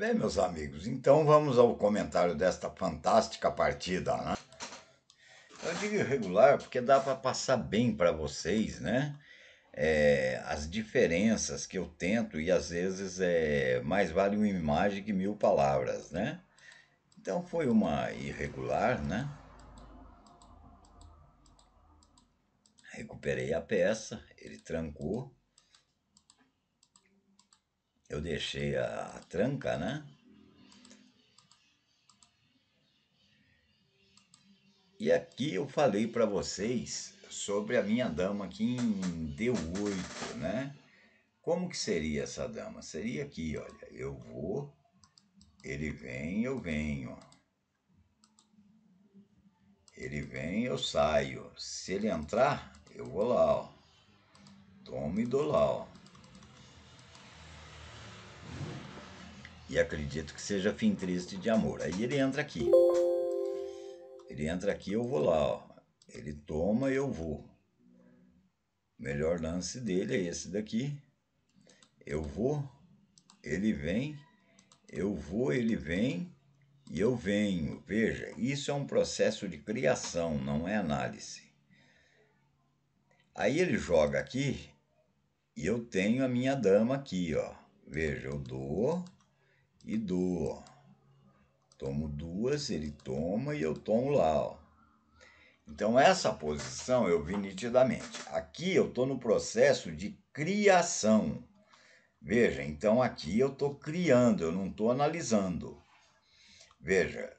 Bem, meus amigos, então vamos ao comentário desta fantástica partida, né? Eu digo irregular porque dá para passar bem para vocês, né? É, as diferenças que eu tento e às vezes é mais vale uma imagem que mil palavras, né? Então foi uma irregular, né? Recuperei a peça, ele trancou eu deixei a, tranca, né? E aqui eu falei para vocês sobre a minha dama aqui em D8, né? Como que seria essa dama? Seria aqui, olha, eu vou, ele vem, eu venho. Ele vem, eu saio. Se ele entrar, eu vou lá, ó. Tomo e dou lá, ó. e acredito que seja fim triste de amor. Aí ele entra aqui. Ele entra aqui, eu vou lá, ó. Ele toma, eu vou. O melhor lance dele é esse daqui. Eu vou, ele vem, eu vou, ele vem e eu venho. Veja, isso é um processo de criação, não é análise. Aí ele joga aqui e eu tenho a minha dama aqui, ó. Veja, eu dou, e dou. Tomo duas, ele toma e eu tomo lá. Ó. Então, essa posição eu vi nitidamente. Aqui eu estou no processo de criação. Veja, então aqui eu estou criando, eu não estou analisando. Veja,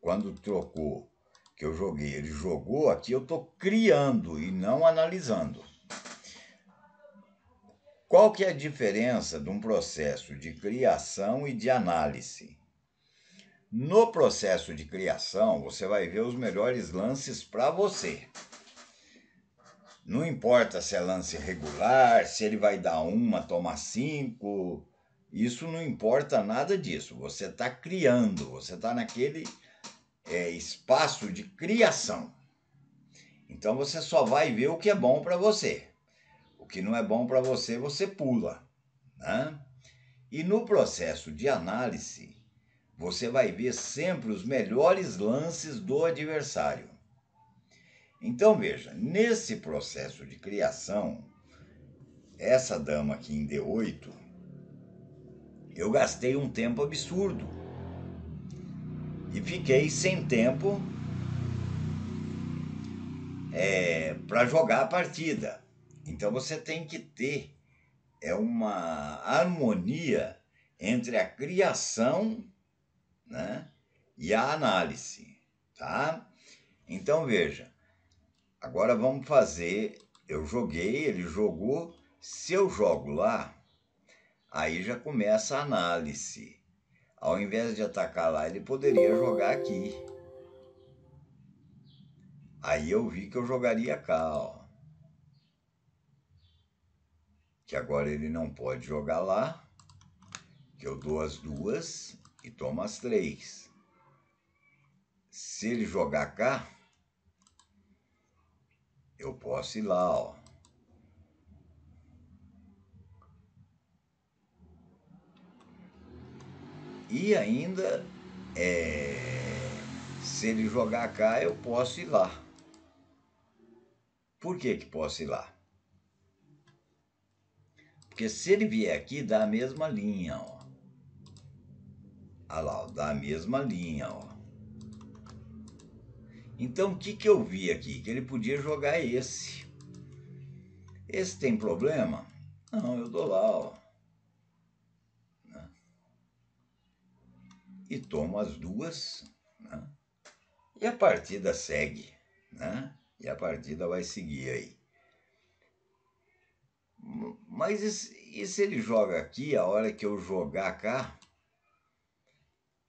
quando trocou, que eu joguei, ele jogou, aqui eu estou criando e não analisando. Qual que é a diferença de um processo de criação e de análise? No processo de criação, você vai ver os melhores lances para você. Não importa se é lance regular, se ele vai dar uma, tomar cinco, isso não importa nada disso. Você está criando, você está naquele é, espaço de criação. Então você só vai ver o que é bom para você que não é bom para você, você pula. Né? E no processo de análise, você vai ver sempre os melhores lances do adversário. Então veja, nesse processo de criação, essa dama aqui em D8, eu gastei um tempo absurdo. E fiquei sem tempo é, para jogar a partida. Então você tem que ter é uma harmonia entre a criação né, e a análise, tá? Então veja, agora vamos fazer. Eu joguei, ele jogou. Se eu jogo lá, aí já começa a análise. Ao invés de atacar lá, ele poderia jogar aqui. Aí eu vi que eu jogaria cá, ó. que agora ele não pode jogar lá, que eu dou as duas e tomo as três. Se ele jogar cá, eu posso ir lá, ó. E ainda, é, se ele jogar cá, eu posso ir lá. Por que que posso ir lá? Porque se ele vier aqui, dá a mesma linha, ó. Olha lá, ó, dá a mesma linha, ó. Então, o que, que eu vi aqui? Que ele podia jogar esse. Esse tem problema? Não, eu dou lá, ó. Né? E tomo as duas, né? E a partida segue, né? E a partida vai seguir aí. Mas e se, e se ele joga aqui, a hora que eu jogar cá,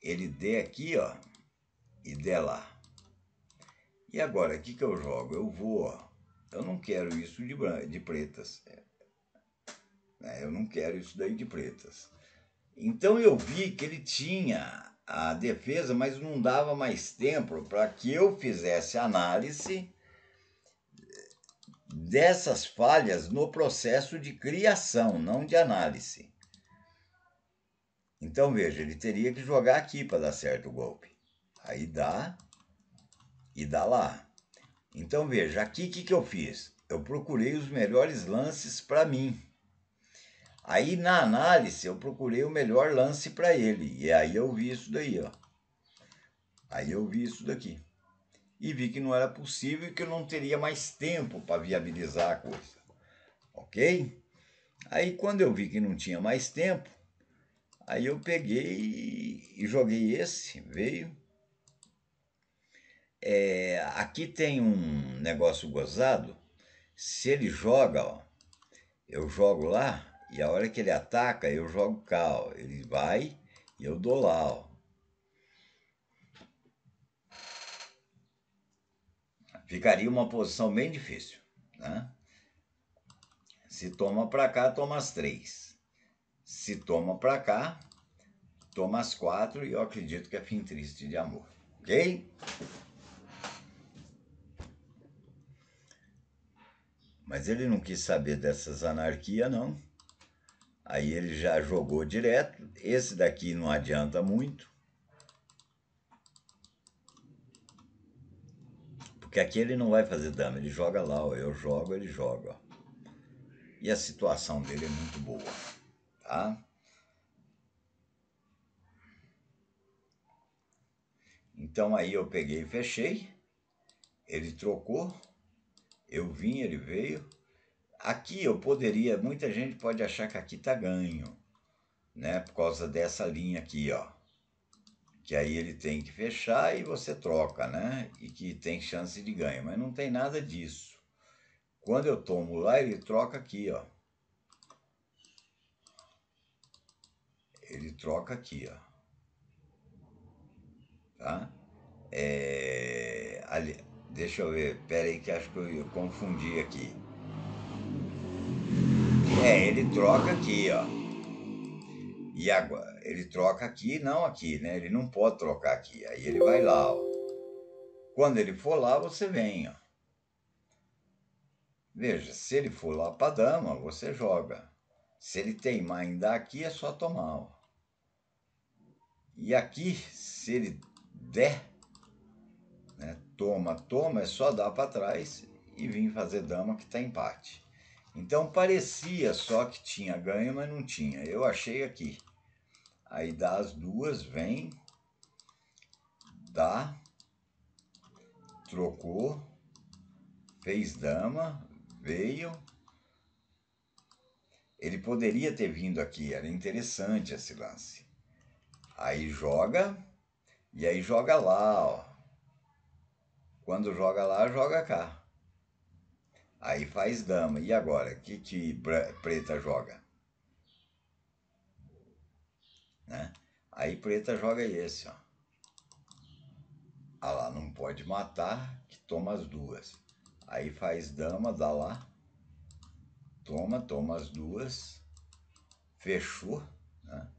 ele der aqui, ó, e der lá. E agora, o que, eu jogo? Eu vou, ó, eu não quero isso de, de pretas. É, né, eu não quero isso daí de pretas. Então eu vi que ele tinha a defesa, mas não dava mais tempo para que eu fizesse análise dessas falhas no processo de criação, não de análise. Então veja, ele teria que jogar aqui para dar certo o golpe. Aí dá e dá lá. Então veja, aqui o que, que eu fiz? Eu procurei os melhores lances para mim. Aí na análise eu procurei o melhor lance para ele. E aí eu vi isso daí, ó. Aí eu vi isso daqui e vi que não era possível e que eu não teria mais tempo para viabilizar a coisa. Ok? Aí quando eu vi que não tinha mais tempo, aí eu peguei e joguei esse, veio. É, aqui tem um negócio gozado. Se ele joga, ó, eu jogo lá, e a hora que ele ataca, eu jogo cá, ó, Ele vai e eu dou lá, ó. Ficaria uma posição bem difícil, né? Se toma para cá, toma as três. Se toma para cá, toma as quatro. E eu acredito que é fim triste de amor. Ok? Mas ele não quis saber dessas anarquias, não. Aí ele já jogou direto. Esse daqui não adianta muito. Porque aqui ele não vai fazer dama, ele joga lá, ó. eu jogo, ele joga. E a situação dele é muito boa, tá? Então aí eu peguei e fechei, ele trocou, eu vim, ele veio. Aqui eu poderia, muita gente pode achar que aqui tá ganho, né? Por causa dessa linha aqui, ó que aí ele tem que fechar e você troca, né? E que tem chance de ganho, mas não tem nada disso. Quando eu tomo lá, ele troca aqui, ó. Ele troca aqui, ó. Tá? É... Ali... Deixa eu ver, pera aí que acho que eu confundi aqui. É, ele troca aqui, ó. E agora, ele troca aqui não aqui, né? Ele não pode trocar aqui. Aí ele vai lá, ó. Quando ele for lá, você vem, ó. Veja, se ele for lá para dama, você joga. Se ele teimar ainda aqui, é só tomar, ó. E aqui, se ele der, né? Toma, toma, é só dar para trás e vir fazer dama que tá empate. Então parecia só que tinha ganho, mas não tinha. Eu achei aqui. Aí dá as duas, vem, dá, trocou, fez dama, veio. Ele poderia ter vindo aqui, era interessante esse lance. Aí joga, e aí joga lá, ó. Quando joga lá, joga cá. Aí faz dama. E agora? que, que preta joga? Né? Aí preta joga esse, ó. Ah lá, não pode matar, que toma as duas. Aí faz dama, dá lá. Toma, toma as duas. Fechou, né?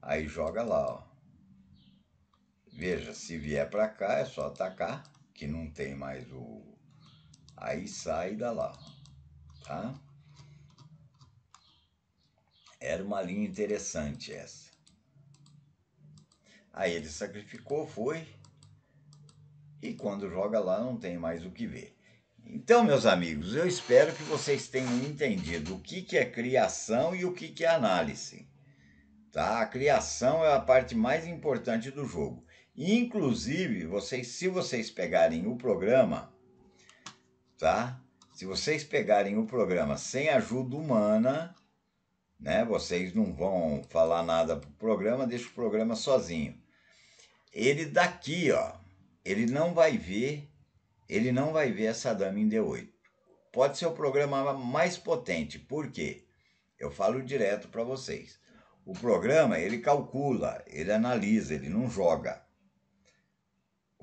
Aí joga lá, ó. Veja, se vier para cá é só atacar, que não tem mais o Aí sai da lá, tá? Era uma linha interessante essa. Aí ele sacrificou, foi. E quando joga lá não tem mais o que ver. Então, meus amigos, eu espero que vocês tenham entendido o que, que é criação e o que, que é análise. Tá? A criação é a parte mais importante do jogo. Inclusive, vocês, se vocês pegarem o programa tá? Se vocês pegarem o programa sem ajuda humana, né? Vocês não vão falar nada pro programa, deixa o programa sozinho. Ele daqui, ó, ele não vai ver, ele não vai ver essa dama em D8. Pode ser o programa mais potente, por quê? Eu falo direto para vocês. O programa, ele calcula, ele analisa, ele não joga.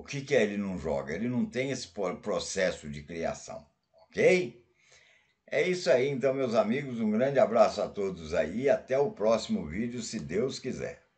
O que, que é ele não joga? Ele não tem esse processo de criação, ok? É isso aí, então, meus amigos. Um grande abraço a todos aí. Até o próximo vídeo, se Deus quiser.